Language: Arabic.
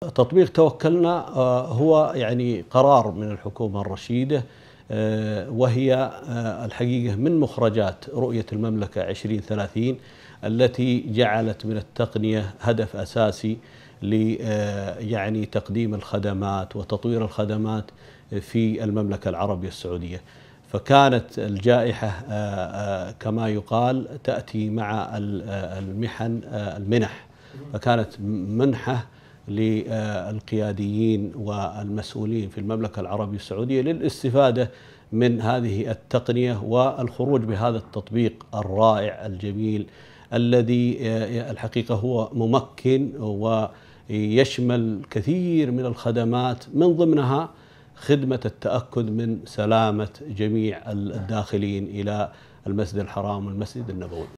تطبيق توكلنا آه، هو يعني قرار من الحكومة الرشيدة آه، وهي آه، الحقيقة من مخرجات رؤية المملكة 2030 التي جعلت من التقنية هدف أساسي يعني تقديم الخدمات وتطوير الخدمات في المملكة العربية السعودية فكانت الجائحة كما يقال تأتي مع المحن المنح فكانت منحة للقياديين والمسؤولين في المملكة العربية السعودية للاستفادة من هذه التقنية والخروج بهذا التطبيق الرائع الجميل الذي آه، الحقيقة هو ممكن ويشمل كثير من الخدمات من ضمنها خدمة التأكد من سلامة جميع الداخلين إلى المسجد الحرام والمسجد النبوي